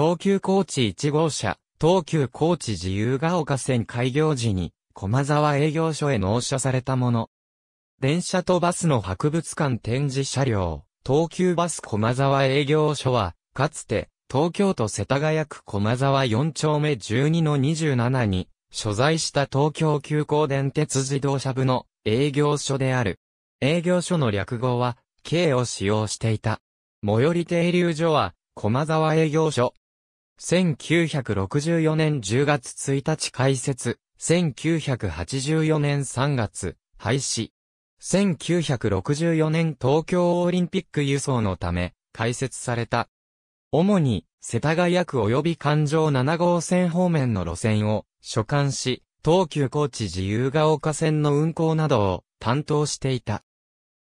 東急高知1号車、東急高知自由が丘線開業時に、駒沢営業所へ納車されたもの。電車とバスの博物館展示車両、東急バス駒沢営業所は、かつて、東京都世田谷区駒沢4丁目12-27に、所在した東京急行電鉄自動車部の営業所である。営業所の略語は、K を使用していた。最寄り停留所は、駒沢営業所、1964年10月1日開設、1984年3月、廃止。1964年東京オリンピック輸送のため、開設された。主に、世田谷区及び環状7号線方面の路線を所管し、東急高知自由が丘線の運行などを担当していた。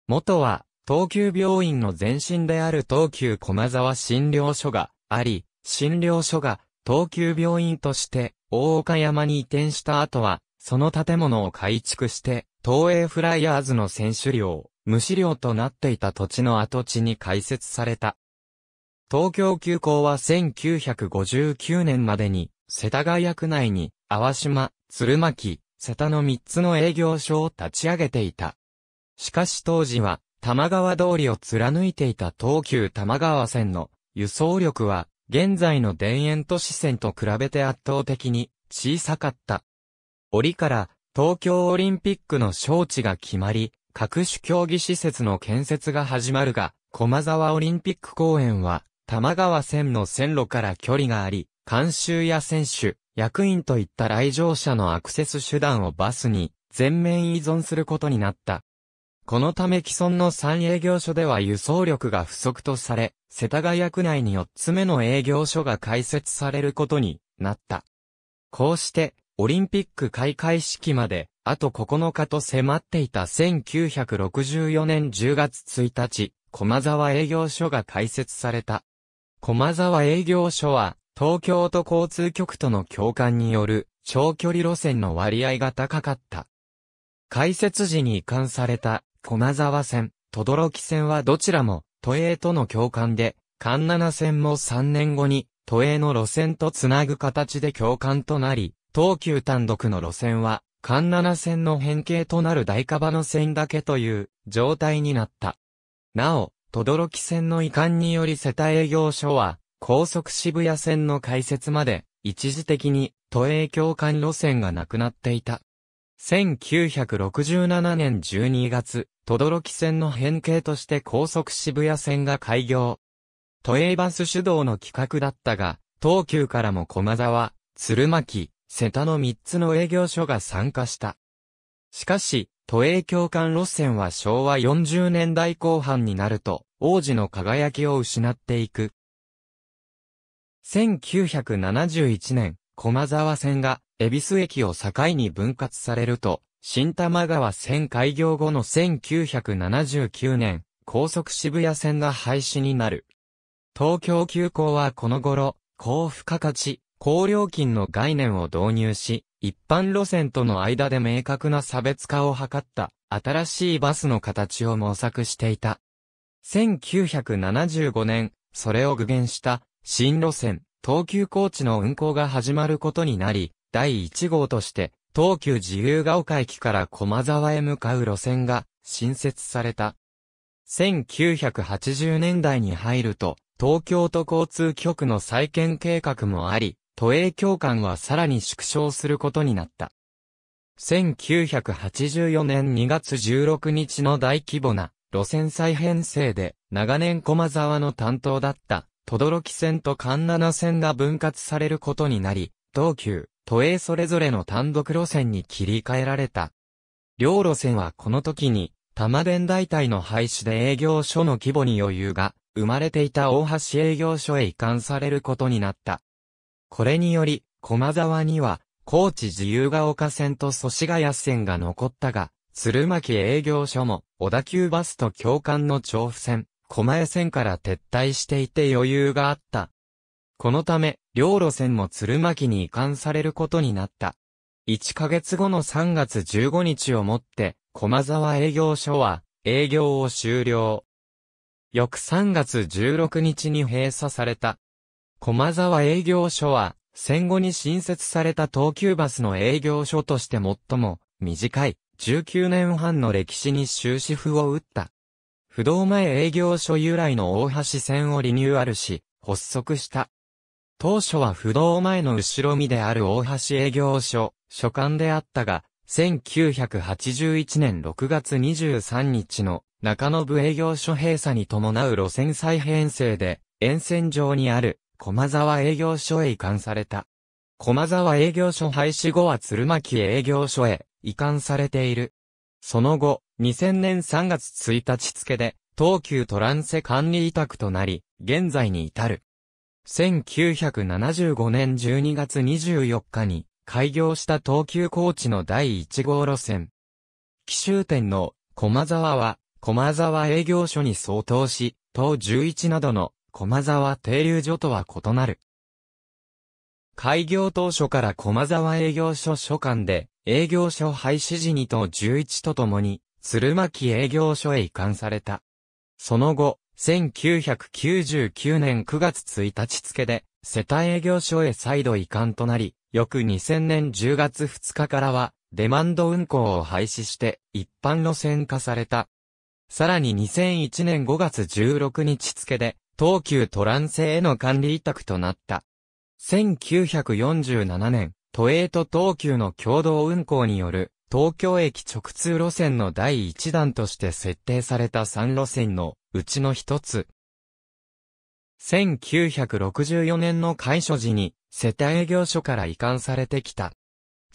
元は、東急病院の前身である東急駒沢診療所があり、診療所が東急病院として大岡山に移転した後は、その建物を改築して、東映フライヤーズの選手寮、無資料となっていた土地の跡地に開設された。東京急行は1959年までに、世田谷区内に、淡島、鶴巻、瀬田の3つの営業所を立ち上げていた。しかし当時は、玉川通りを貫いていた東急玉川線の輸送力は現在の田園都市線と比べて圧倒的に小さかった。折から東京オリンピックの招致が決まり、各種競技施設の建設が始まるが、駒沢オリンピック公園は、玉川線の線路から距離があり、監修や選手、役員といった来場者のアクセス手段をバスに全面依存することになった。このため既存の3営業所では輸送力が不足とされ、世田谷区内に4つ目の営業所が開設されることになった。こうして、オリンピック開会式まで、あと9日と迫っていた1964年10月1日、駒沢営業所が開設された。駒沢営業所は、東京都交通局との共感による長距離路線の割合が高かった。開設時に移管された駒沢線、轟線はどちらも、都営との共感で、環七線も3年後に、都営の路線とつなぐ形で共感となり、東急単独の路線は、環七線の変形となる大カバの線だけという状態になった。なお、轟線の移管により世帯営業所は、高速渋谷線の開設まで、一時的に都営共感路線がなくなっていた。1967年12月、轟線の変形として高速渋谷線が開業。都営バス主導の企画だったが、東急からも駒沢、鶴巻、瀬田の3つの営業所が参加した。しかし、都営共感路線は昭和40年代後半になると、王子の輝きを失っていく。1971年、駒沢線が恵比寿駅を境に分割されると、新玉川線開業後の1979年、高速渋谷線が廃止になる。東京急行はこの頃、高付加価値、高料金の概念を導入し、一般路線との間で明確な差別化を図った新しいバスの形を模索していた。1975年、それを具現した新路線、東急高地の運行が始まることになり、第1号として、東急自由が丘駅から駒沢へ向かう路線が新設された。1980年代に入ると、東京都交通局の再建計画もあり、都営協館はさらに縮小することになった。1984年2月16日の大規模な路線再編成で、長年駒沢の担当だった、轟線と神奈線が分割されることになり、東急、都営それぞれの単独路線に切り替えられた。両路線はこの時に、玉電大隊の廃止で営業所の規模に余裕が生まれていた大橋営業所へ移管されることになった。これにより、駒沢には、高知自由が丘線と祖師ヶ谷線が残ったが、鶴巻営業所も、小田急バスと共感の調布線、狛江線から撤退していて余裕があった。このため、両路線も鶴巻に移管されることになった。1ヶ月後の3月15日をもって、駒沢営業所は、営業を終了。翌3月16日に閉鎖された。駒沢営業所は、戦後に新設された東急バスの営業所として最も短い19年半の歴史に終止符を打った。不動前営業所由来の大橋線をリニューアルし、発足した。当初は不動前の後ろ身である大橋営業所、所管であったが、1981年6月23日の中野部営業所閉鎖に伴う路線再編成で、沿線上にある駒沢営業所へ移管された。駒沢営業所廃止後は鶴巻営業所へ移管されている。その後、2000年3月1日付で、東急トランセ管理委託となり、現在に至る。1975年12月24日に開業した東急高知の第1号路線。奇襲店の駒沢は駒沢営業所に相当し、東11などの駒沢停留所とは異なる。開業当初から駒沢営業所所管で、営業所廃止時に東11とともに、鶴巻営業所へ移管された。その後、1999年9月1日付で、世帯営業所へ再度移管となり、翌2000年10月2日からは、デマンド運行を廃止して、一般路線化された。さらに2001年5月16日付で、東急トランセへの管理委託となった。1947年、都営と東急の共同運行による東京駅直通路線の第1弾として設定された3路線のうちの一つ。1964年の開所時に世帯営業所から移管されてきた。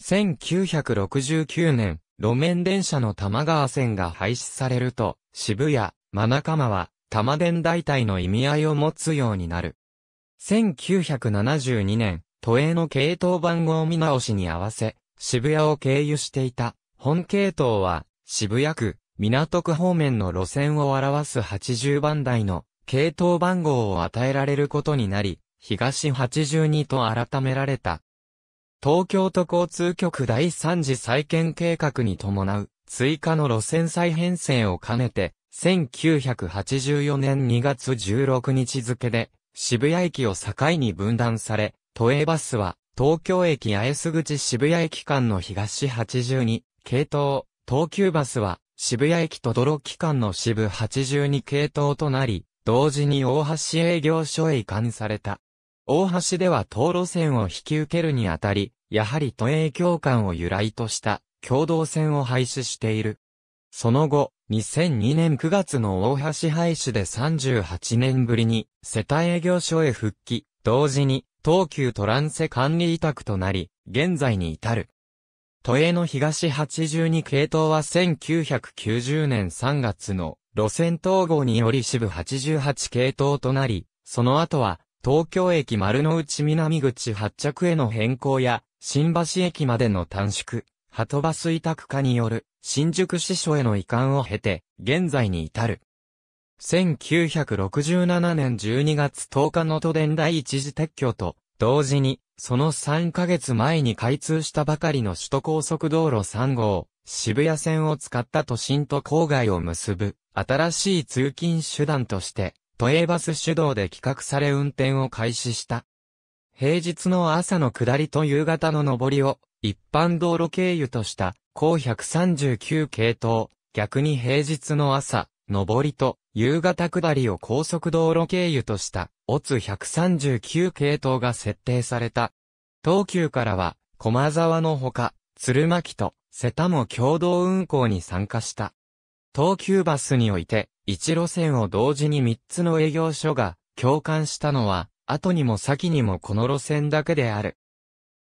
1969年、路面電車の玉川線が廃止されると、渋谷、真中間は玉電代替の意味合いを持つようになる。1972年、都営の系統番号見直しに合わせ、渋谷を経由していた、本系統は、渋谷区、港区方面の路線を表す80番台の系統番号を与えられることになり、東82と改められた。東京都交通局第3次再建計画に伴う追加の路線再編成を兼ねて、1984年2月16日付で渋谷駅を境に分断され、都営バスは東京駅八重洲口渋谷駅間の東82系統、東急バスは渋谷駅と泥期間の渋82系統となり、同時に大橋営業所へ移管された。大橋では東路線を引き受けるにあたり、やはり都営協館を由来とした共同線を廃止している。その後、2002年9月の大橋廃止で38年ぶりに世帯営業所へ復帰、同時に東急トランセ管理委託となり、現在に至る。都営の東82系統は1990年3月の路線統合により支部88系統となり、その後は東京駅丸の内南口発着への変更や新橋駅までの短縮、鳩バス委託化による新宿支所への移管を経て現在に至る。1967年12月10日の都電第一次撤去と、同時に、その3ヶ月前に開通したばかりの首都高速道路3号、渋谷線を使った都心と郊外を結ぶ、新しい通勤手段として、都営バス主導で企画され運転を開始した。平日の朝の下りと夕方の上りを、一般道路経由とした、高139系統、逆に平日の朝、上りと、夕方下りを高速道路経由とした、オツ139系統が設定された。東急からは、駒沢のほか、鶴巻と瀬田も共同運行に参加した。東急バスにおいて、1路線を同時に3つの営業所が共感したのは、後にも先にもこの路線だけである。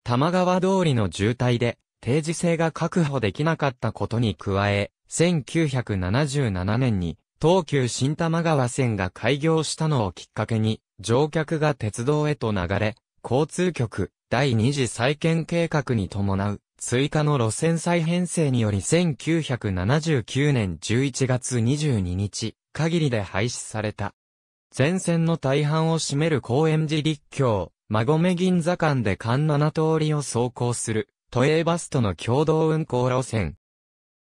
玉川通りの渋滞で、定時制が確保できなかったことに加え、1977年に東急新玉川線が開業したのをきっかけに、乗客が鉄道へと流れ、交通局第二次再建計画に伴う、追加の路線再編成により1979年11月22日、限りで廃止された。全線の大半を占める高円寺立橋、馬込銀座間で間7通りを走行する、都営バスとの共同運行路線、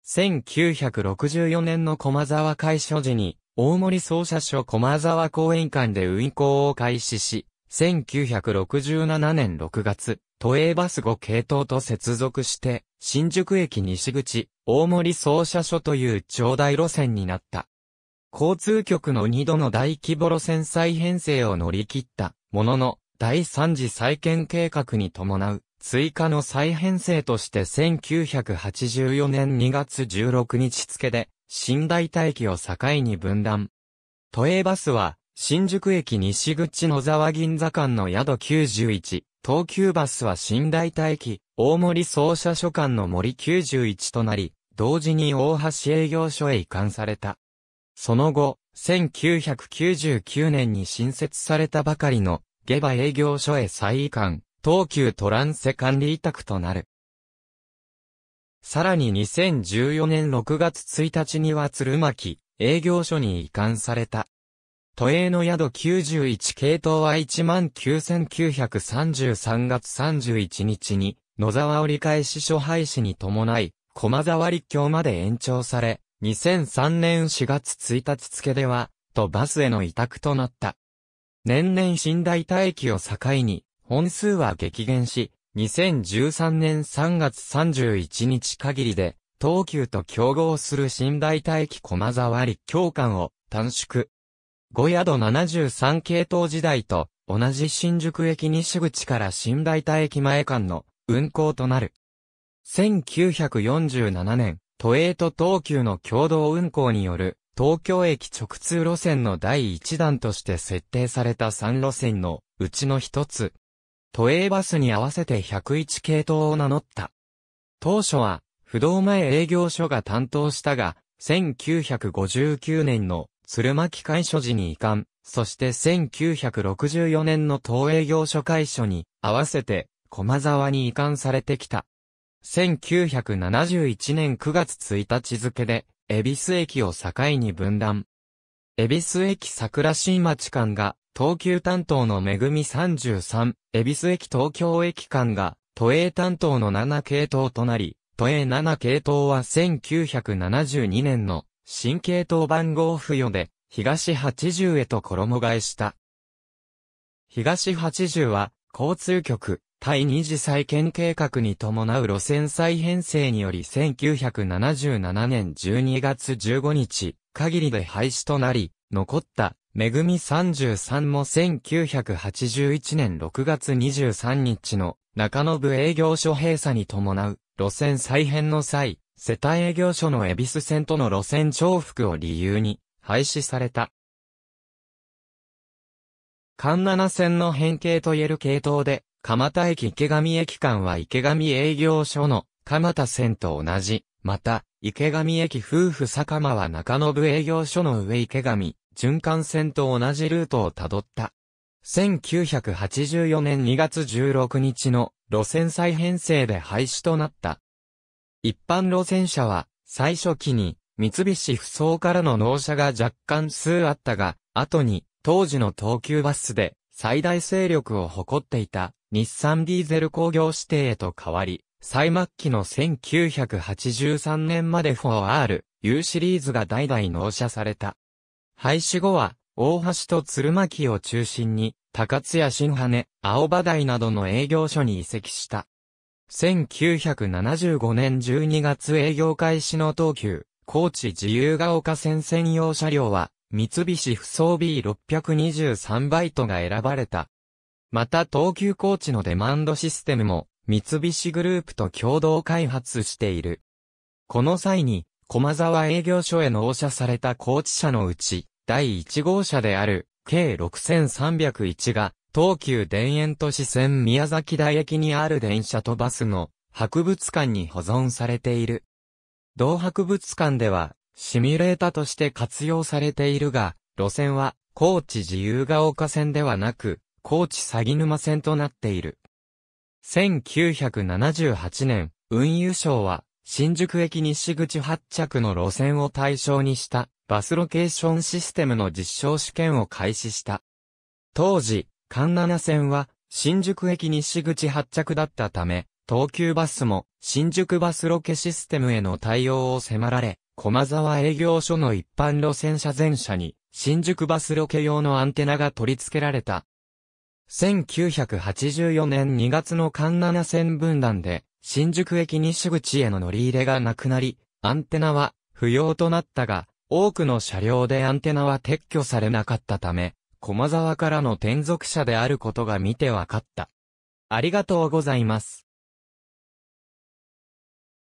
1964年の駒沢会所時に、大森総社所駒沢公園館で運行を開始し、1967年6月、都営バス5系統と接続して、新宿駅西口、大森総社所という長大路線になった。交通局の2度の大規模路線再編成を乗り切った、ものの、第3次再建計画に伴う、追加の再編成として1984年2月16日付で、新大大駅を境に分断。都営バスは、新宿駅西口野沢銀座間の宿91、東急バスは新大大駅、大森総社所管の森91となり、同時に大橋営業所へ移管された。その後、1999年に新設されたばかりの、下馬営業所へ再移管。東急トランセ管理委託となる。さらに2014年6月1日には鶴巻営業所に移管された。都営の宿91系統は19,933月31日に野沢折り返し所廃止に伴い駒沢立教まで延長され、2003年4月1日付では、とバスへの委託となった。年々寝台待機を境に、本数は激減し、2013年3月31日限りで、東急と競合する新台田駅駒沢り教館を短縮。5宿73系統時代と同じ新宿駅西口から新大田駅前間の運行となる。1947年、都営と東急の共同運行による東京駅直通路線の第1弾として設定された3路線のうちの一つ、都営バスに合わせて101系統を名乗った。当初は、不動前営業所が担当したが、1959年の鶴巻会所時に移管、そして1964年の東営業所会所に合わせて駒沢に移管されてきた。1971年9月1日付で、恵比寿駅を境に分断。恵比寿駅桜新町間が東急担当のめぐみ33、恵比寿駅東京駅間が、都営担当の7系統となり、都営7系統は1972年の新系統番号付与で、東80へと衣替えした。東80は、交通局、第二次再建計画に伴う路線再編成により1977年12月15日限りで廃止となり、残っためぐみ33も1981年6月23日の中野部営業所閉鎖に伴う路線再編の際、世帯営業所の恵比寿線との路線重複を理由に廃止された。関7線の変形といえる系統で、蒲田駅池上駅間は池上営業所の蒲田線と同じ。また、池上駅夫婦坂間は中野部営業所の上池上循環線と同じルートをたどった。1984年2月16日の路線再編成で廃止となった。一般路線車は最初期に三菱不走からの納車が若干数あったが、後に当時の東急バスで最大勢力を誇っていた日産ディーゼル工業指定へと変わり、最末期の1983年まで 4R U シリーズが代々納車された。廃止後は、大橋と鶴巻を中心に、高津や新羽、青葉台などの営業所に移籍した。1975年12月営業開始の東急、高知自由が丘線専用車両は、三菱不装 B623 バイトが選ばれた。また東急高知のデマンドシステムも、三菱グループと共同開発している。この際に、駒沢営業所へ納車された高知車のうち、第1号車である K6301 が、東急田園都市線宮崎台駅にある電車とバスの博物館に保存されている。同博物館では、シミュレータとして活用されているが、路線は、高知自由が丘線ではなく、高知鷺沼線となっている。1978年、運輸省は、新宿駅西口発着の路線を対象にしたバスロケーションシステムの実証試験を開始した。当時、関7線は新宿駅西口発着だったため、東急バスも新宿バスロケシステムへの対応を迫られ、駒沢営業所の一般路線車全車に新宿バスロケ用のアンテナが取り付けられた。1984年2月の関7線分断で、新宿駅西口への乗り入れがなくなり、アンテナは不要となったが、多くの車両でアンテナは撤去されなかったため、駒沢からの転属者であることが見てわかった。ありがとうございます。